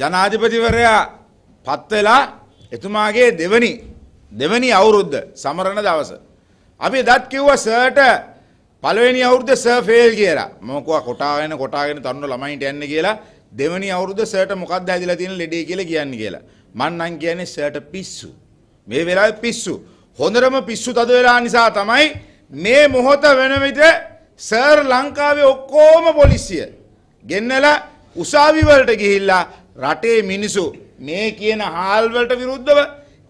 ජනාධිපතිවරයා පත්වෙලා එතුමාගේ දෙවනි දෙවනි අවුරුද්ධ සමරණ දවස. අපි දත් කිව්ව සර්ට පළවෙනි අවුරුද්ධ සර්ෆේල් කියලා මොකවා කොටාගෙන කොටාගෙන තරුණ ළමයින්ට යන්න කියලා දෙවනි අවුරුද්ධ සර්ට මොකක්ද හැදිලා තියෙන ලෙඩේ කියලා කියන්නේ කියලා. මං නම් කියන්නේ සර්ට පිස්සු. මේ වෙලාවේ පිස්සු. හොඳටම පිස්සු තද වෙලා නිසා තමයි මේ මොහොත වෙන විට සර් ලංකාවේ ඔක්කොම පොලිසිය ගෙන්නලා උසාවි වලට ගිහිල්ලා රටේ මිනිසු මේ කියන හාල්වලට විරුද්ධව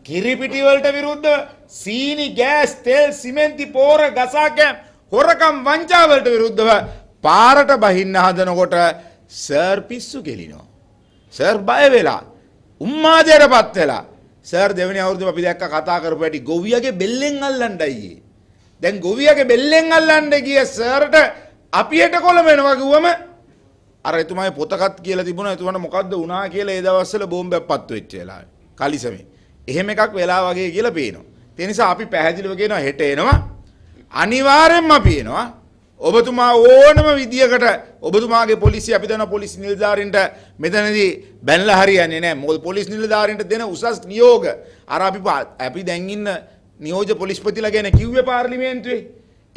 කිරිපිටිවලට විරුද්ධව සීනි ගෑස් තෙල් සිමෙන්ති පෝර ගසාකෑම් හොරකම් වංචාවලට විරුද්ධව පාරට බහින්න හදනකොට සර් පිස්සු කෙලිනෝ. සර් බය වෙලා උම්මාදයට පත් වෙලා සර් දෙවනි අවුරුදු අපි දැක්ක කතා කරපු ඇටි ගොවියගේ බෙල්ලෙන් අල්ලන්න අයියේ. දැන් ගොවියගේ බෙල්ලෙන් අල්ලන්න ගිය සර්ට අපියට කොළඹ වෙනවා කිව්වම අර එතුමයි පොතකත් කියලා තිබුණා එතුමන මොකද්ද වුණා කියලා ඒ දවස්වල බෝම්බයක් පත්තු වෙච්ච වෙලාවේ. කලිසමේ. එහෙම එකක් වෙලා වගේ කියලා පේනවා. ඒ නිසා අපි පැහැදිලිව කියනවා හෙට එනවා. අනිවාර්යෙන්ම අපි එනවා. ඔබතුමා ඕනම විදියකට ඔබතුමාගේ පොලිසිය අපි දෙන පොලිස් නිලධාරීන්ට මෙතනදී බැනලා හරියන්නේ නැහැ. මොකද පොලිස් නිලධාරීන්ට දෙන උසස් නියෝග අර අපි අපි දැන් ඉන්න නියෝජ පොලිස්පතිලා ගැන කිව්වේ පාර්ලිමේන්තුවේ.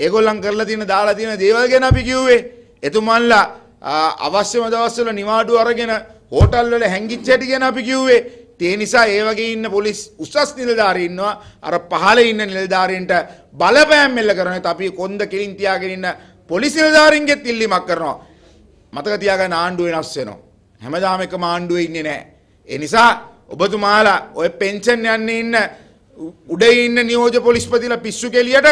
ඒගොල්ලන් කරලා තියෙන දාලා තියෙන දේවල් ගැන අපි කිව්වේ. එතුමන්ලා අවශ්‍යම දවස්වල නිවාඩු අරගෙන හෝටල් වල හැංගිච්ච හැටි ගැන අපි කිව්වේ. ඒ නිසා ඒ වගේ ඉන්න පොලිස් උසස් නිලධාරීන්නවා අර පහළ ඉන්න නිලධාරීන්ට බලපෑම් මෙල්ල කරනවා. අපි කොන්ද කෙලින් තියාගෙන ඉන්න පොලිස් නිලධාරීන්ගෙත් ඉල්ලීමක් කරනවා. මතක තියාගන්න ආණ්ඩුව වෙනස් වෙනවා. හැමදාම එකම ආණ්ඩුවේ ඉන්නේ නැහැ. ඒ නිසා ඔබතුමාලා ඔය පෙන්ෂන් යන්නේ ඉන්න උඩ ඉන්න නියෝජ්‍ය පොලිස්පතිලා පිස්සු කෙලියට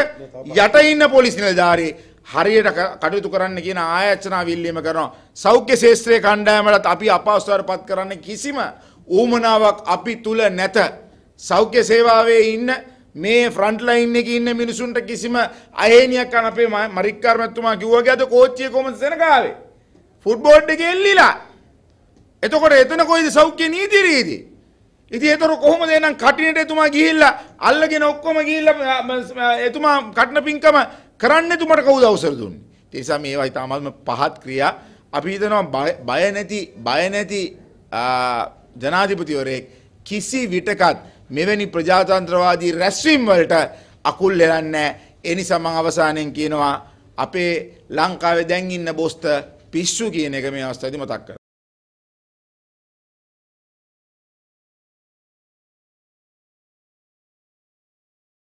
යට ඉන්න පොලිස් නිලධාරී හරියට කටයුතු කරන්න කියන ආයචනා විල්ලීම කරනවා. සෞඛ්‍ය ශේත්‍රයේ කණ්ඩායමටත් අපි අපහසුතාවට පත් කරන්න කිසිම ඌමනාවක් අපි තුල නැත. සෞඛ්‍ය සේවාවේ ඉන්න මේ ෆ්‍රන්ට් ලයින් එකේ ඉන්න මිනිසුන්ට කිසිම අහේනියක් කරන අපේ මරික්කාර මැතිතුමා කිව්වා අද කෝච්චිය කොහමද සෙනගාවේ? ෆුට්බෝඩ් එකේ එල්ලිලා. එතකොට එතන කොයිද සෞඛ්‍ය නීති රීති? ඉතින් ඒතර කොහොමද එහෙනම් කටිනේට එතුමා ගිහිල්ලා අල්ලගෙන ඔක්කොම ගිහිල්ලා එතුමා කටන පින්කම කරන්න තුමට කවුද අවසර දුන්නේ. ඒසා මේවා ඉතාමත්ම පහත් ක්‍රියා අපි හිතනවා බය නැති බය නැති ජනාධිපතිවරයෙක් කිසි විටකත් මෙවැනි ප්‍රජාතන්ත්‍රවාදී රැස්වීම් වලට අකුල් එලන්නේ එනි සමන් අවසානයෙන් කියනවා අපේ ලංකාවේ දැන් ඉන්න බොස්ත පිස්සු කියන එක මේ අවස්ථාවේදී මතක් කරගන්න.